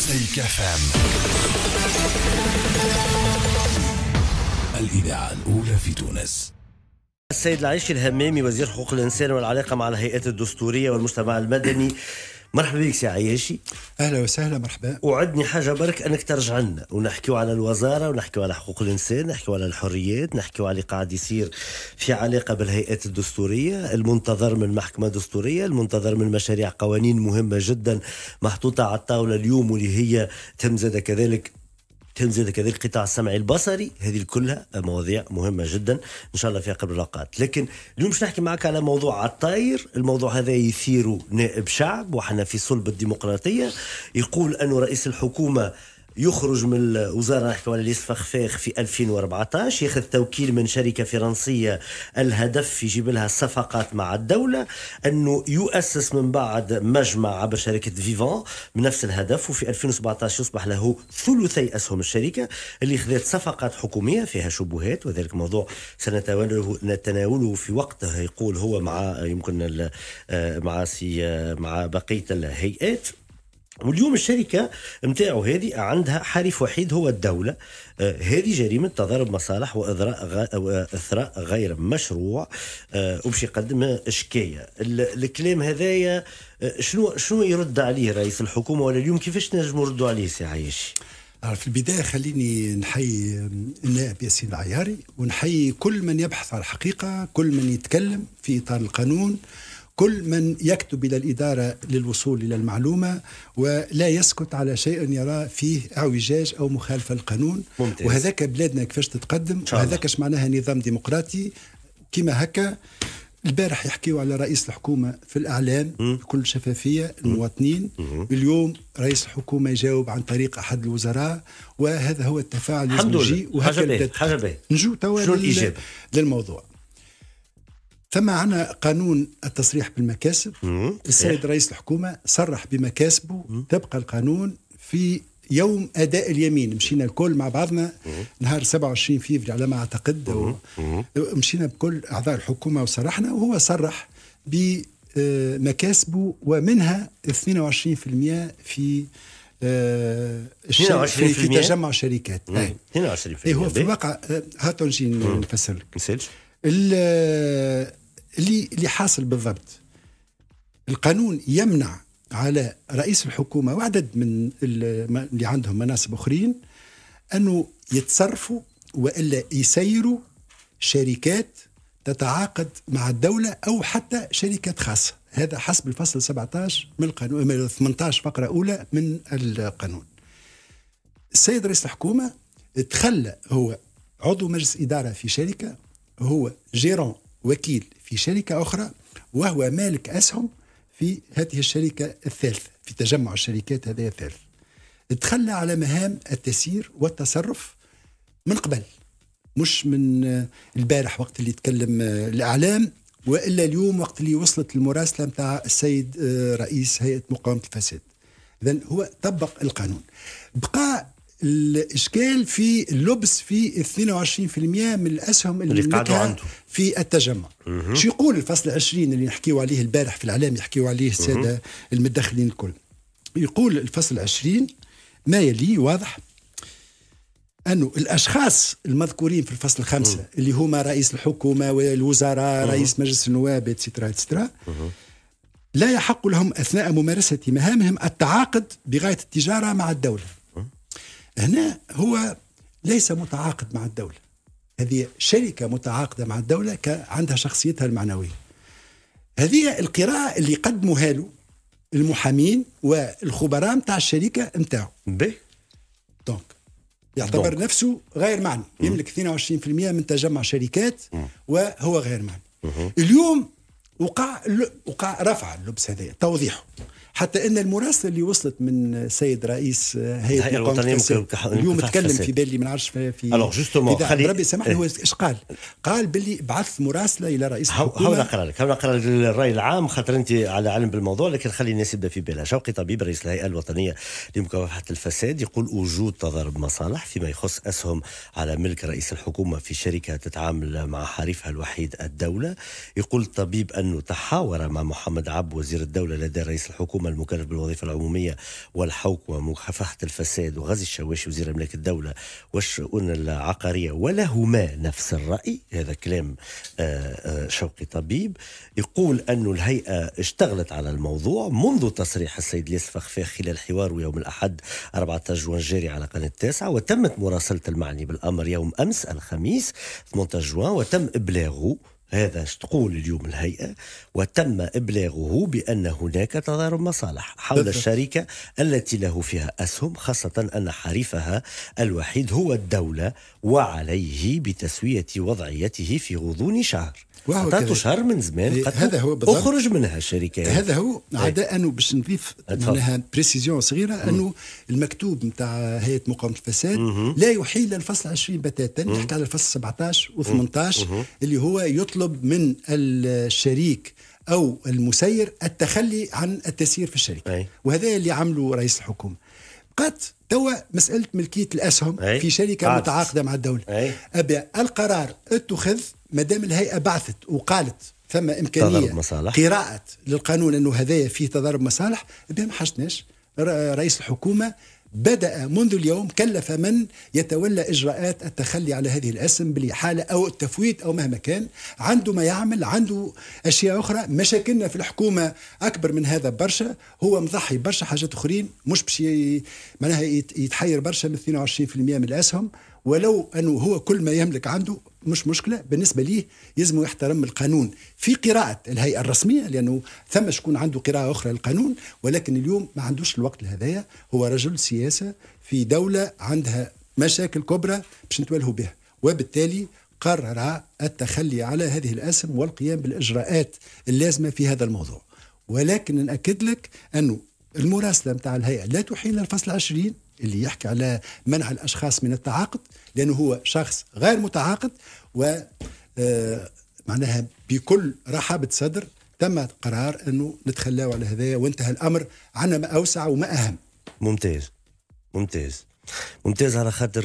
مزيكا فام الإذاعة الأولى في تونس السيد العيش الهمامي وزير حقوق الإنسان والعلاقة مع الهيئات الدستورية والمجتمع المدني مرحبا بك سي عياشي اهلا وسهلا مرحبا وعدني حاجه برك انك ترجع لنا ونحكيو على الوزاره ونحكيو على حقوق الانسان نحكيو على الحريات نحكيو على اللي قاعد يصير في علاقه بالهيئات الدستوريه المنتظر من محكمه دستوريه المنتظر من مشاريع قوانين مهمه جدا محطوطه على الطاوله اليوم واللي هي تم زاد كذلك زاد كذلك القطاع السمعي البصري هذه كلها مواضيع مهمه جدا ان شاء الله فيها قبل اللقاءات لكن اليوم باش نحكي معك على موضوع الطاير الموضوع هذا يثير نائب شعب وحنا في صلب الديمقراطيه يقول انه رئيس الحكومه يخرج من الوزاره نحكي على ليس فخفاخ في 2014 ياخذ توكيل من شركه فرنسيه الهدف يجيب لها صفقات مع الدوله انه يؤسس من بعد مجمع عبر شركه فيفون بنفس الهدف وفي 2017 يصبح له ثلثي اسهم الشركه اللي خذت صفقات حكوميه فيها شبهات وذلك موضوع سنتناوله نتناوله في وقته يقول هو مع يمكن آه، مع سي آه، مع بقيه الهيئات واليوم الشركة نتاعو هذه عندها حليف وحيد هو الدولة آه هذه جريمة تضارب مصالح وإثراء غ... غير مشروع آه وباش يقدم شكاية الكلام هذايا آه، شنو شنو يرد عليه رئيس الحكومة ولا اليوم كيفاش نجموا نردوا عليه سي عايش؟ آه، في البداية خليني نحيي النائب ياسين العياري ونحيي كل من يبحث عن الحقيقة كل من يتكلم في إطار القانون كل من يكتب إلى الإدارة للوصول إلى المعلومة ولا يسكت على شيء يرى فيه اعوجاج أو مخالفة للقانون ممتاز. وهذاك بلادنا كيفاش تتقدم وهذاك معناها نظام ديمقراطي كما هكا البارح يحكيوا على رئيس الحكومة في الإعلام بكل شفافية المواطنين اليوم رئيس الحكومة يجاوب عن طريق أحد الوزراء وهذا هو التفاعل الحمد لله حاجة باهية نجو توا للموضوع ثم عنا قانون التصريح بالمكاسب إيه. السيد رئيس الحكومة صرح بمكاسبه تبقى القانون في يوم اداء اليمين مشينا الكل مع بعضنا نهار 27 فيفري على ما اعتقد و... مشينا بكل اعضاء الحكومه وصرحنا وهو صرح بمكاسبه آه، ومنها 22% آه، في في, في تجمع الشركات 22% إيه، هو في الواقع آه، هاتوا نجي نفسر لك اللي اللي حاصل بالضبط القانون يمنع على رئيس الحكومه وعدد من اللي عندهم مناصب اخرين انه يتصرفوا والا يسيروا شركات تتعاقد مع الدولة أو حتى شركات خاصة هذا حسب الفصل 17 من القانون من 18 فقرة أولى من القانون السيد رئيس الحكومة تخلى هو عضو مجلس إدارة في شركة هو جيرون وكيل في شركة أخرى وهو مالك أسهم في هذه الشركة الثالثة في تجمع الشركات هذه الثالث تخلى على مهام التسيير والتصرف من قبل مش من آه، البارح وقت اللي تكلم آه، الإعلام وإلا اليوم وقت اللي وصلت المراسلة متاع السيد آه، رئيس هيئة مقاومة الفساد إذا هو طبق القانون بقى الاشكال في اللبس في 22% من الاسهم اللي قعدوا عنده في التجمع شو يقول الفصل 20 اللي نحكيو عليه البارح في الاعلام يحكيو عليه الساده المتدخلين الكل يقول الفصل 20 ما يلي واضح انه الاشخاص المذكورين في الفصل الخامسه مم. اللي هما رئيس الحكومه والوزراء رئيس مجلس النواب اتسترا اتسترا لا يحق لهم اثناء ممارسه مهامهم التعاقد بغايه التجاره مع الدوله هنا هو ليس متعاقد مع الدولة هذه شركة متعاقدة مع الدولة عندها شخصيتها المعنوية هذه القراءة اللي قدموها له المحامين والخبراء نتاع الشركة نتاعو دونك يعتبر دونك. نفسه غير معني يملك 22% من تجمع شركات مم. وهو غير معني مم. اليوم وقع وقع رفع اللبس هذا توضيحه حتى ان المراسله اللي وصلت من السيد رئيس هيئه الوطنيه اليوم تكلم في بالي من عرش في في خلي ربي سامحني آه. هو ايش قال؟ قال باللي بعث مراسله الى رئيس الحكومه هو نقرا لك هو نقرا الراي العام خاطر انت على علم بالموضوع لكن خلي الناس يبدا في بالها شوقي طبيب رئيس الهيئه الوطنيه لمكافحه الفساد يقول وجود تضارب مصالح فيما يخص اسهم على ملك رئيس الحكومه في شركه تتعامل مع حليفها الوحيد الدوله يقول الطبيب انه تحاور مع محمد عب وزير الدوله لدى رئيس الحكومه الحكومة المكرر بالوظيفة العمومية والحوكمة ومكافحة الفساد وغزي الشواشي وزير أملاك الدولة والشؤون العقارية ولهما نفس الرأي هذا كلام آه، آه، شوقي طبيب يقول أن الهيئة اشتغلت على الموضوع منذ تصريح السيد ليس فخفاخ خلال حواره يوم الأحد 14 جوان جاري على قناة التاسعة وتمت مراسلة المعني بالأمر يوم أمس الخميس 18 جوان وتم إبلاغه هذا تقول اليوم الهيئة وتم إبلاغه بأن هناك تضارب مصالح حول الشركة التي له فيها أسهم خاصة أن حريفها الوحيد هو الدولة وعليه بتسوية وضعيته في غضون شهر خاطر شهر من زمان إيه، هذا هو بالضبط اخرج منها الشركات هذا هو إيه. عدا انه باش نضيف منها بريسيزيون صغيره انه المكتوب نتاع هيئه مقاومه الفساد مم. لا يحيل الفصل 20 بتاتا نحكي على الفصل 17 و18 اللي هو يطلب من الشريك او المسير التخلي عن التسيير في الشركه أي. وهذا اللي عمله رئيس الحكومه بقات توا مساله ملكيه الاسهم أي. في شركه عارف. متعاقده مع الدوله أي. ابي القرار اتخذ ما دام الهيئه بعثت وقالت ثم امكانيه مصالح. قراءه للقانون انه هذايا فيه تضارب مصالح بها ما حشتناش رئيس الحكومه بدأ منذ اليوم كلف من يتولى إجراءات التخلي على هذه الأسم بالإحالة أو التفويت أو مهما كان عنده ما يعمل عنده أشياء أخرى مشاكلنا في الحكومة أكبر من هذا برشا هو مضحي برشا حاجات أخرين مش باش معناها يتحير برشا من 22% من الأسهم ولو أنه هو كل ما يملك عنده مش مشكله بالنسبه ليه يلزم يحترم القانون في قراءه الهيئه الرسميه لانه ثم شكون عنده قراءه اخرى للقانون ولكن اليوم ما عندوش الوقت لهذايا هو رجل سياسه في دوله عندها مشاكل كبرى باش نتولهوا بها وبالتالي قرر التخلي على هذه الاسم والقيام بالاجراءات اللازمه في هذا الموضوع ولكن ناكد لك انه المراسله نتاع الهيئه لا تحيل الفصل 20 اللي يحكي على منع الاشخاص من التعاقد لانه هو شخص غير متعاقد و آه، معناها بكل رحابه صدر تم قرار انه نتخلاو على هذايا وانتهى الامر عنا ما اوسع وما اهم. ممتاز ممتاز ممتاز على خاطر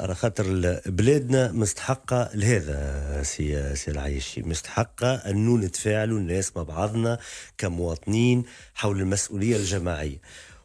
على خاطر بلادنا مستحقه لهذا سي سي العيشي مستحقه انه نتفاعلوا الناس مع بعضنا كمواطنين حول المسؤوليه الجماعيه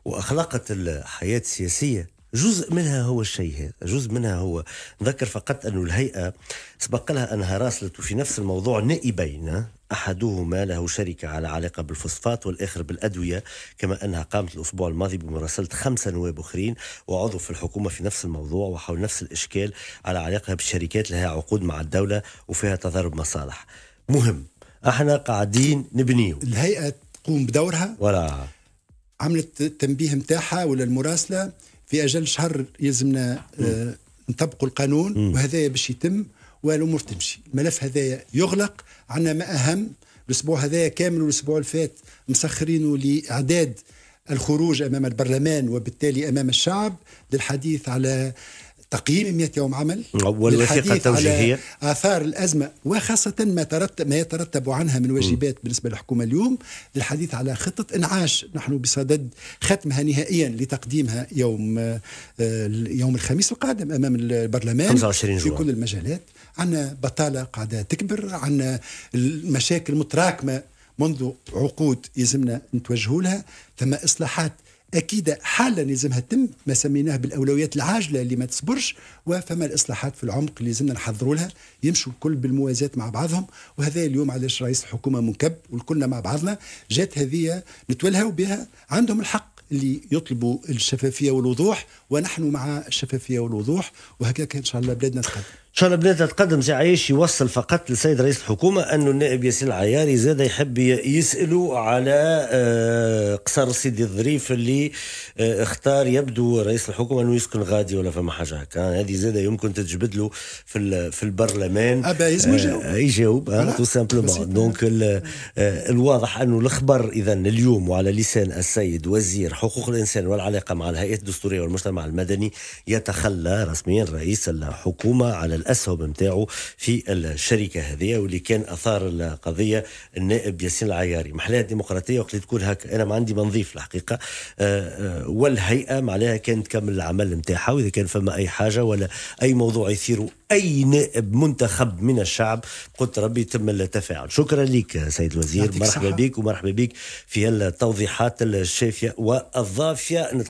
واخلاقه الحياة السياسية جزء منها هو الشيء هذا جزء منها هو نذكر فقط أن الهيئة سبق لها أنها راسلت في نفس الموضوع نائبين أحدهما له شركة على علاقة بالفوسفات والآخر بالأدوية كما أنها قامت الأسبوع الماضي بمراسلة خمسة نواب أخرين وعضو في الحكومة في نفس الموضوع وحول نفس الإشكال على علاقة بالشركات لها عقود مع الدولة وفيها تضارب مصالح مهم احنا قاعدين نبنيو الهيئة تقوم بدورها ولا عملت التنبيه نتاعها ولا المراسله في اجل شهر يلزمنا آه، نطبقوا القانون وهذا باش يتم والامور تمشي الملف هذا يغلق عندنا ما اهم الاسبوع هذا كامل والاسبوع اللي فات مسخرينه لاعداد الخروج امام البرلمان وبالتالي امام الشعب للحديث على تقييم 100 يوم عمل والوثيقة التوجيهية آثار الأزمة وخاصة ما ترتب ما يترتب عنها من واجبات م. بالنسبة للحكومة اليوم للحديث على خطة إنعاش نحن بصدد ختمها نهائيا لتقديمها يوم آه، يوم الخميس القادم أمام البرلمان 25 جوان. في كل المجالات عندنا بطالة قاعدة تكبر عندنا المشاكل متراكمة منذ عقود يلزمنا نتوجهوا لها ثم إصلاحات اكيد حالا لازمها تتم ما سميناه بالاولويات العاجله اللي ما تصبرش وفما الاصلاحات في العمق اللي لازمنا نحضروا لها يمشوا الكل بالموازاه مع بعضهم وهذا اليوم علاش رئيس الحكومه منكب والكلنا مع بعضنا جات هذه نتولهوا بها عندهم الحق اللي يطلبوا الشفافيه والوضوح ونحن مع الشفافيه والوضوح وهكذا ان شاء الله بلادنا تقدم شاء الله بلاد تقدم سي عايش يوصل فقط للسيد رئيس الحكومه انه النائب ياسين العياري زاد يحب يسالوا على آه، قصر سيدي الظريف اللي آه، اختار يبدو رئيس الحكومه انه يسكن غادي ولا فما حاجه هكا هذه زاد يمكن تتجبد له في في البرلمان ah ابا آه، يجاوب يجاوب تو سامبلومون دونك الواضح انه الخبر اذا اليوم وعلى لسان السيد وزير حقوق الانسان والعلاقه مع الهيئات الدستوريه والمجتمع المدني يتخلى رسميا رئيس الحكومه على الأمن الاسهم نتاعو في الشركه هذه واللي كان اثار القضيه النائب ياسين العياري محلاها الديمقراطيه وقت اللي تقول هكا انا ما عندي ما الحقيقه آه، آه، والهيئه معناها كانت تكمل العمل نتاعها واذا كان فما اي حاجه ولا اي موضوع يثير اي نائب منتخب من الشعب قلت ربي تم التفاعل شكرا لك سيد الوزير مرحبا بك ومرحبا بك في التوضيحات الشافيه والضافيه